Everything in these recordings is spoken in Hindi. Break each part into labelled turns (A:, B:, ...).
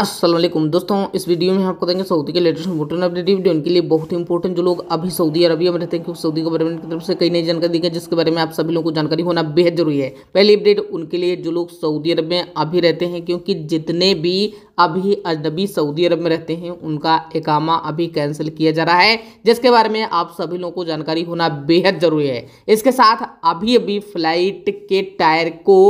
A: असलम दोस्तों इस वीडियो में आपको देंगे सऊदी के लेटेस्ट इंपोर्टेंट अपडेट वीडियो उनके लिए बहुत ही इंपॉर्टेंट जो लोग अभी सऊदी अरबिया में रहते हैं क्योंकि सऊदी गवर्नमेंट की तरफ से कई नई जानकारी दी गई जिसके बारे में आप सभी लोगों को जानकारी होना बेहद जरूरी है पहली अपडेट उनके लिए जो लोग सऊदी अरब में अभी रहते हैं क्योंकि जितने भी अभी अजनबी सऊदी अरब में रहते हैं उनका एकामा अभी कैंसिल किया जा रहा है जिसके बारे में आप सभी लोगों को जानकारी होना बेहद जरूरी है इसके साथ अभी अभी फ्लाइट के टायर को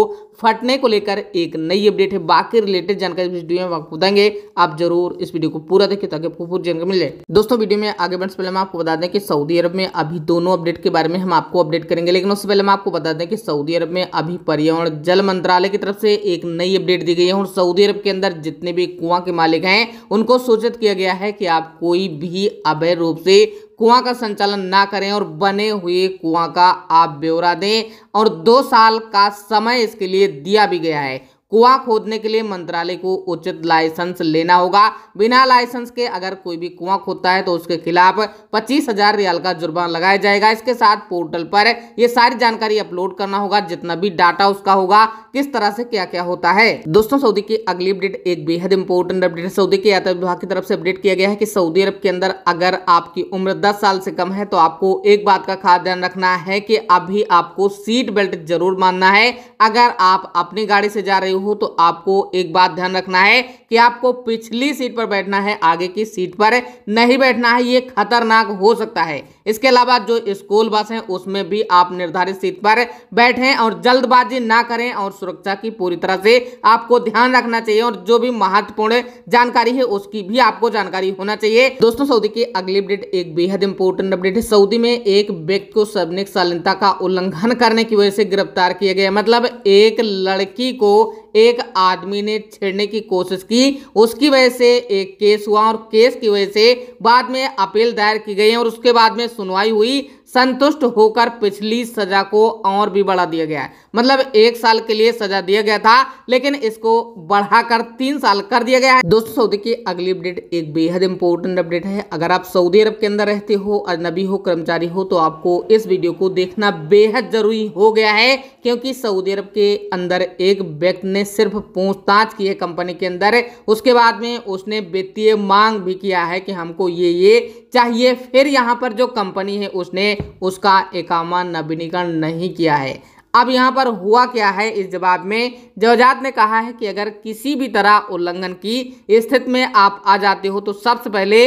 A: फटने को लेकर एक नई अपडेट है बाकी रिलेटेड जानकारी इस वीडियो में आपको देंगे आप जरूर इस वीडियो को पूरा देखें ताकि आपको पूरी जानकारी मिले दोस्तों वीडियो में आगे बढ़ने से पहले हम आपको बता दें कि सऊदी अरब में अभी दोनों अपडेट के बारे में हम आपको अपडेट करेंगे लेकिन उससे पहले हम आपको बता दें कि सऊदी अरब में अभी पर्यावरण जल मंत्रालय की तरफ से एक नई अपडेट दी गई है और सऊदी अरब के अंदर जितने भी कुआं के मालिक हैं उनको सूचित किया गया है कि आप कोई भी अवैध रूप से कुआं का संचालन ना करें और बने हुए कुआं का आप ब्यौरा दें और दो साल का समय इसके लिए दिया भी गया है कुआं खोदने के लिए मंत्रालय को उचित लाइसेंस लेना होगा बिना लाइसेंस के अगर कोई भी कुआं खोदता है तो उसके खिलाफ पच्चीस हजार रियाल का जुर्माना लगाया जाएगा इसके साथ पोर्टल पर यह सारी जानकारी अपलोड करना होगा जितना भी डाटा उसका होगा किस तरह से क्या क्या होता है दोस्तों सऊदी की अगली अपडेट एक बेहद इंपोर्टेंट अपडेट है सऊदी के यातायात विभाग की तरफ से अपडेट किया गया है कि सऊदी अरब के अंदर अगर आपकी उम्र दस साल से कम है तो आपको एक बात का खास ध्यान रखना है कि अभी आपको सीट बेल्ट जरूर मानना है अगर आप अपनी गाड़ी से जा रहे हो हो तो आपको एक बात ध्यान रखना है कि आपको पिछली सीट पर बैठना है आगे की सीट पर नहीं बैठना है ये खतरनाक हो सकता है इसके अलावा जो स्कूल बस है उसमें भी आप निर्धारित सीट पर बैठें और जल्दबाजी ना करें और सुरक्षा की पूरी तरह से आपको ध्यान रखना चाहिए और जो भी महत्वपूर्ण जानकारी है उसकी भी आपको जानकारी होना चाहिए दोस्तों सऊदी की अगली अपडेट एक बेहद इंपोर्टेंट अपडेट है सऊदी में एक व्यक्ति को सबनिक शालीनता का उल्लंघन करने की वजह से गिरफ्तार किया गया मतलब एक लड़की को एक आदमी ने छेड़ने की कोशिश की उसकी वजह से एक केस हुआ और केस की वजह से बाद में अपील दायर की गई और उसके बाद में सुनवाई हुई संतुष्ट होकर पिछली सजा को और भी बढ़ा दिया गया है मतलब एक साल के लिए सजा दिया गया था लेकिन इसको बढ़ाकर तीन साल कर दिया गया है दोस्तों सऊदी की अगली अपडेट एक बेहद इंपॉर्टेंट अपडेट है अगर आप सऊदी अरब के अंदर रहते हो अजनबी हो कर्मचारी हो तो आपको इस वीडियो को देखना बेहद जरूरी हो गया है क्योंकि सऊदी अरब के अंदर एक व्यक्ति ने सिर्फ पूछताछ की है कंपनी के अंदर उसके बाद में उसने वित्तीय मांग भी किया है कि हमको ये ये चाहिए फिर यहाँ पर जो कंपनी है उसने उसका एकामा नवीनीकरण नहीं किया है अब यहाँ पर हुआ क्या है इस जवाब में जवजात ने कहा है कि अगर किसी भी तरह उल्लंघन की स्थिति में आप आ जाते हो तो सबसे पहले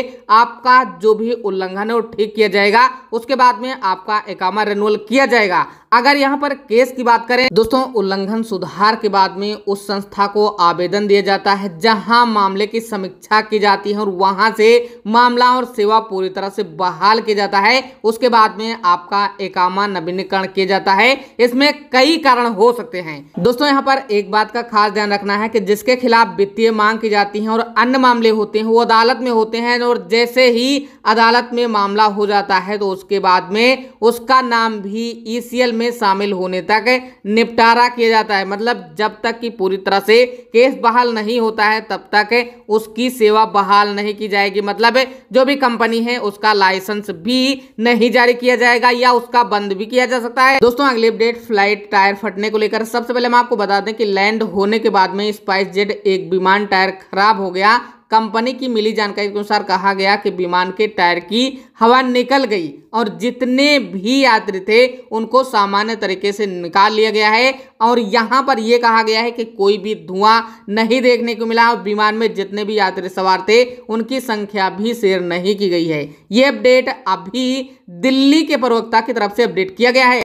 A: आपका जो भी उल्लंघन है वो ठीक किया जाएगा उसके बाद में आपका एकामा रिनूअल किया जाएगा अगर यहाँ पर केस की बात करें दोस्तों उल्लंघन सुधार के बाद में उस संस्था को आवेदन दिया जाता है जहाँ मामले की समीक्षा की जाती है और वहाँ से मामला और सेवा पूरी तरह से बहाल किया जाता है उसके बाद में आपका एकामा नवीनीकरण किया जाता है इसमें कई कारण हो सकते हैं दोस्तों यहाँ पर एक बात का खास ध्यान रखना है कि जिसके खिलाफ वित्तीय मांग की जाती है और अन्य मामले होते हैं वो अदालत में होते हैं और जैसे ही अदालत में मामला हो जाता है तो उसके बाद में उसका नाम भी ई में में शामिल होने तक निपटारा किया जाता है मतलब जब तक कि पूरी तरह से केस बहाल नहीं होता है तब तक उसकी सेवा बहाल नहीं की जाएगी मतलब जो भी कंपनी है उसका लाइसेंस भी नहीं जारी किया जाएगा या उसका बंद भी किया जा सकता है दोस्तों अगली अपडेट फ्लाइट टायर फटने को लेकर सबसे पहले हम आपको बता दें कि लैंड होने के बाद में स्पाइस जेट एक विमान टायर खराब हो गया कंपनी की मिली जानकारी के अनुसार कहा गया कि विमान के टायर की हवा निकल गई और जितने भी यात्री थे उनको सामान्य तरीके से निकाल लिया गया है और यहाँ पर यह कहा गया है कि कोई भी धुआं नहीं देखने को मिला और विमान में जितने भी यात्री सवार थे उनकी संख्या भी शेयर नहीं की गई है ये अपडेट अभी दिल्ली के प्रवक्ता की तरफ से अपडेट किया गया है